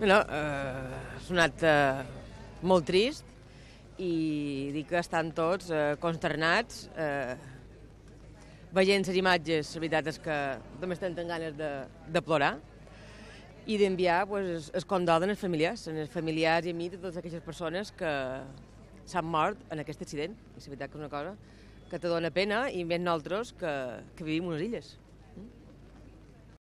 Bueno, eh, ha sonat eh, molt trist i dic que estan tots eh, consternats eh, veient les imatges. La veritat és que també estan tenint ganes de, de plorar i d'enviar pues, es condol als familiars, els familiars i amics de totes aquelles persones que s'han mort en aquest accident. I la veritat que és una cosa que te dona pena i més nosaltres que, que vivim unes illes.